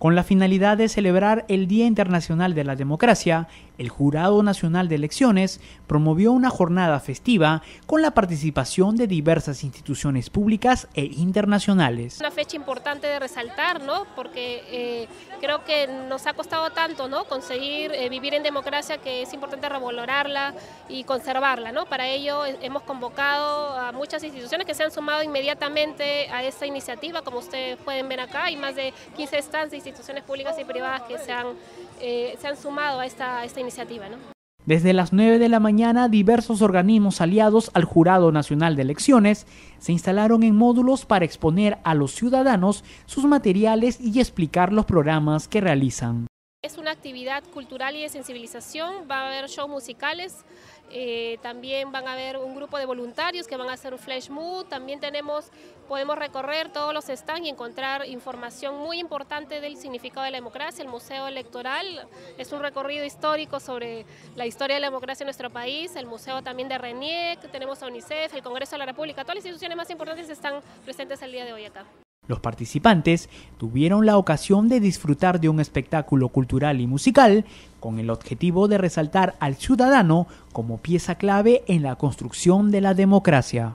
con la finalidad de celebrar el Día Internacional de la Democracia el Jurado Nacional de Elecciones promovió una jornada festiva con la participación de diversas instituciones públicas e internacionales. Una fecha importante de resaltar, Porque eh, creo que nos ha costado tanto, ¿no? Conseguir eh, vivir en democracia que es importante revalorarla y conservarla, ¿no? Para ello eh, hemos convocado a muchas instituciones que se han sumado inmediatamente a esta iniciativa, como ustedes pueden ver acá, hay más de 15 instancias, instituciones públicas y privadas que se han, se han sumado a esta, a esta iniciativa. Desde las 9 de la mañana, diversos organismos aliados al Jurado Nacional de Elecciones se instalaron en módulos para exponer a los ciudadanos sus materiales y explicar los programas que realizan. Es una actividad cultural y de sensibilización, va a haber shows musicales, eh, también van a haber un grupo de voluntarios que van a hacer un flash mood, también tenemos, podemos recorrer todos los stands y encontrar información muy importante del significado de la democracia, el Museo Electoral es un recorrido histórico sobre la historia de la democracia en nuestro país, el Museo también de RENIEC, tenemos a UNICEF, el Congreso de la República, todas las instituciones más importantes están presentes el día de hoy acá. Los participantes tuvieron la ocasión de disfrutar de un espectáculo cultural y musical con el objetivo de resaltar al ciudadano como pieza clave en la construcción de la democracia.